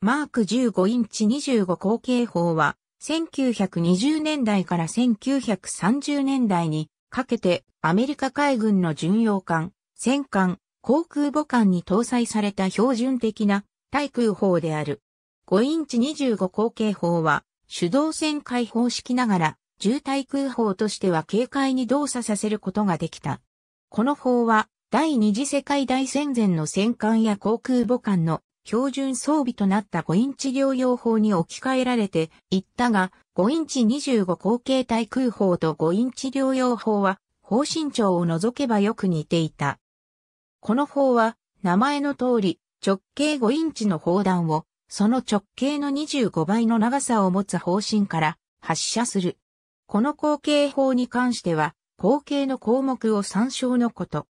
マーク15インチ25口径砲は、1920年代から1930年代にかけてアメリカ海軍の巡洋艦、戦艦、航空母艦に搭載された標準的な対空砲である。5インチ25口径砲は手動戦。開放式ながら重対空砲としては軽快に動作させることができた。この砲は第二次世界大戦前の戦艦や航空母艦の標準装備となった5インチ療養砲に置き換えられていったが、5インチ25口径対空砲と5インチ療養砲は、砲身長を除けばよく似ていた。この砲は、名前の通り、直径5インチの砲弾を、その直径の25倍の長さを持つ方針から発射する。この後継砲に関しては、後継の項目を参照のこと。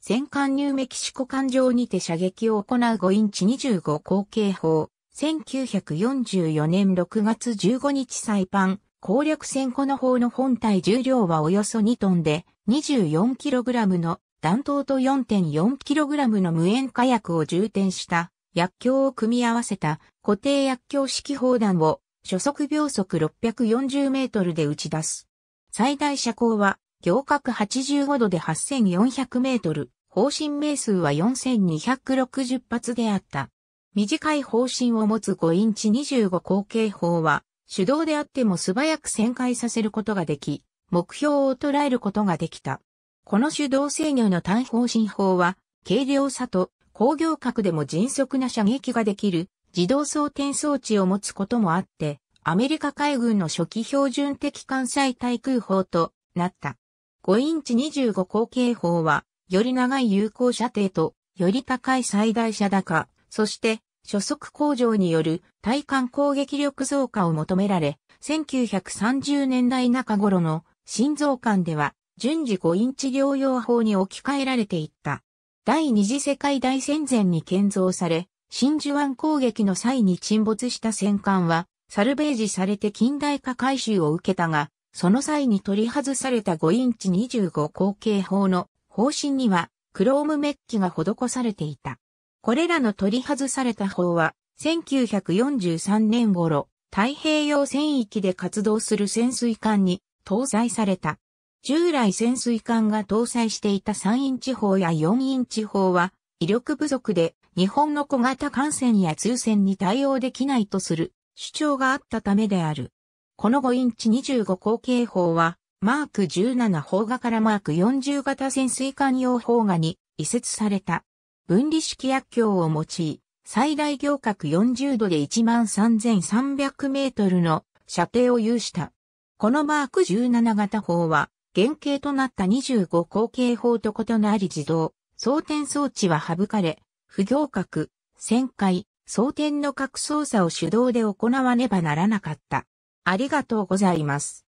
戦艦ニューメキシコ艦上にて射撃を行う5インチ25口径砲、1944年6月15日サイパン、攻略戦この砲の本体重量はおよそ2トンで、24kg の弾頭と 4.4kg の無塩火薬を充填した薬莢を組み合わせた固定薬莢式砲弾を初速秒速640メートルで打ち出す。最大射光は行角85度で8400メートル、方針名数は4260発であった。短い方針を持つ5インチ25口径砲は、手動であっても素早く旋回させることができ、目標を捉えることができた。この手動制御の単方針砲は、軽量さと工業角でも迅速な射撃ができる自動装填装置を持つこともあって、アメリカ海軍の初期標準的艦載対空砲となった。5インチ25口径砲は、より長い有効射程と、より高い最大射高、そして、初速向上による対艦攻撃力増加を求められ、1930年代中頃の新増艦では、順次5インチ療養法に置き換えられていった。第二次世界大戦前に建造され、真珠湾攻撃の際に沈没した戦艦は、サルベージされて近代化改修を受けたが、その際に取り外された5インチ25口径砲の方針にはクロームメッキが施されていた。これらの取り外された砲は1943年頃太平洋戦域で活動する潜水艦に搭載された。従来潜水艦が搭載していた3インチ砲や4インチ砲は威力不足で日本の小型艦船や通船に対応できないとする主張があったためである。この5インチ25口径砲は、マーク17砲画からマーク40型潜水艦用砲画に移設された。分離式薬莢を用い、最大行角40度で13,300メートルの射程を有した。このマーク17型砲は、原型となった25口径砲と異なり自動、装填装置は省かれ、不行角、旋回、装填の各操作を手動で行わねばならなかった。ありがとうございます。